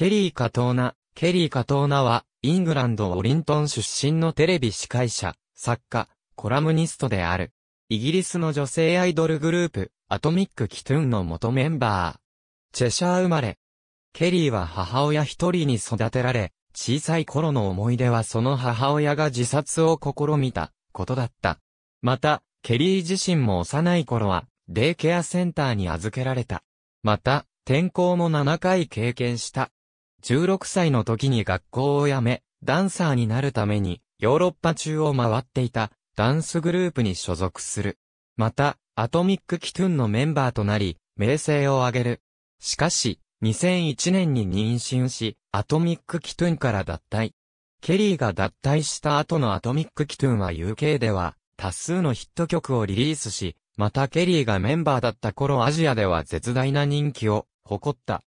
ケリー・カトーナ。ケリー・カトーナは、イングランド・オリントン出身のテレビ司会者、作家、コラムニストである。イギリスの女性アイドルグループ、アトミック・キトゥンの元メンバー。チェシャー生まれ。ケリーは母親一人に育てられ、小さい頃の思い出はその母親が自殺を試みたことだった。また、ケリー自身も幼い頃は、デイケアセンターに預けられた。また、転校も7回経験した。16歳の時に学校を辞め、ダンサーになるために、ヨーロッパ中を回っていた、ダンスグループに所属する。また、アトミック・キトゥンのメンバーとなり、名声を上げる。しかし、2001年に妊娠し、アトミック・キトゥンから脱退。ケリーが脱退した後のアトミック・キトゥンは UK では、多数のヒット曲をリリースし、またケリーがメンバーだった頃アジアでは絶大な人気を誇った。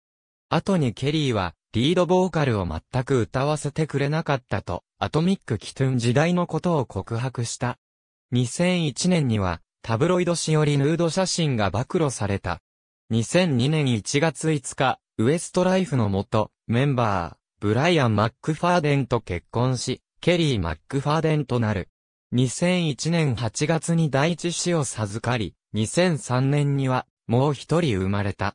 後にケリーはリードボーカルを全く歌わせてくれなかったと、アトミック・キトゥン時代のことを告白した。2001年には、タブロイド誌よりヌード写真が暴露された。2002年1月5日、ウエストライフの元、メンバー、ブライアン・マックファーデンと結婚し、ケリー・マックファーデンとなる。2001年8月に第一子を授かり、2003年には、もう一人生まれた。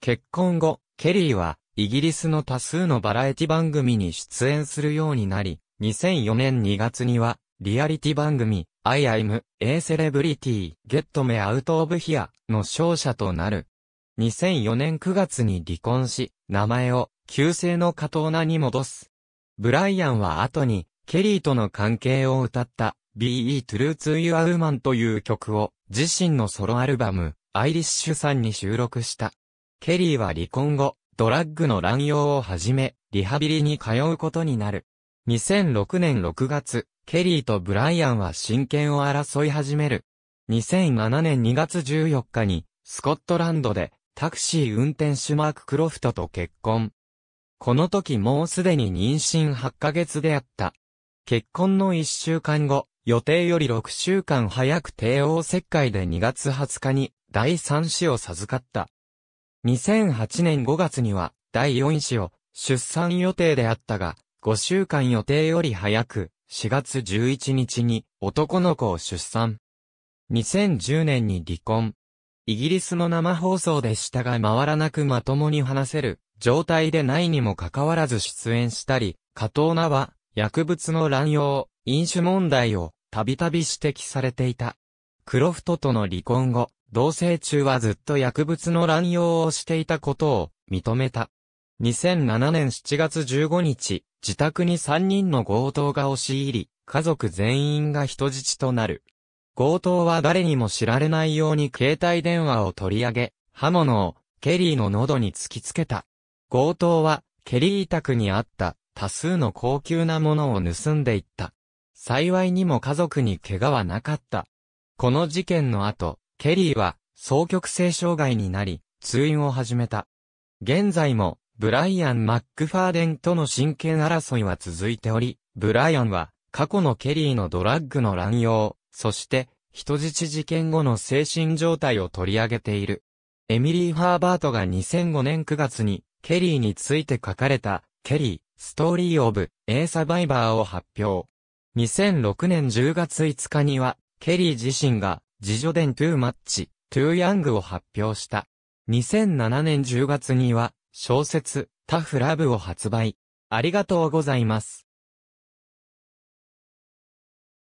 結婚後、ケリーは、イギリスの多数のバラエティ番組に出演するようになり、2004年2月には、リアリティ番組、I am a celebrity, get me out of here の勝者となる。2004年9月に離婚し、名前を旧姓の加藤名に戻す。ブライアンは後に、ケリーとの関係を歌った、Be True to Your Woman という曲を、自身のソロアルバム、アイリッシュさんに収録した。ケリーは離婚後、ドラッグの乱用をはじめ、リハビリに通うことになる。2006年6月、ケリーとブライアンは親権を争い始める。2007年2月14日に、スコットランドで、タクシー運転手マーク・クロフトと結婚。この時もうすでに妊娠8ヶ月であった。結婚の1週間後、予定より6週間早く帝王切開で2月20日に第3子を授かった。2008年5月には第4子を出産予定であったが、5週間予定より早く、4月11日に男の子を出産。2010年に離婚。イギリスの生放送でしたが回らなくまともに話せる状態でないにもかかわらず出演したり、加藤名は薬物の乱用、飲酒問題をたびたび指摘されていた。クロフトとの離婚後、同棲中はずっと薬物の乱用をしていたことを認めた。2007年7月15日、自宅に3人の強盗が押し入り、家族全員が人質となる。強盗は誰にも知られないように携帯電話を取り上げ、刃物をケリーの喉に突きつけた。強盗はケリー宅にあった多数の高級なものを盗んでいった。幸いにも家族に怪我はなかった。この事件の後、ケリーは、双極性障害になり、通院を始めた。現在も、ブライアン・マックファーデンとの真剣争いは続いており、ブライアンは、過去のケリーのドラッグの乱用、そして、人質事件後の精神状態を取り上げている。エミリー・ハーバートが2005年9月に、ケリーについて書かれた、ケリー、ストーリー・オブ・エーサバイバーを発表。2006年10月5日には、ケリー自身が、自助伝トゥーマッチ、トゥーヤングを発表した。2007年10月には、小説、タフラブを発売。ありがとうございます。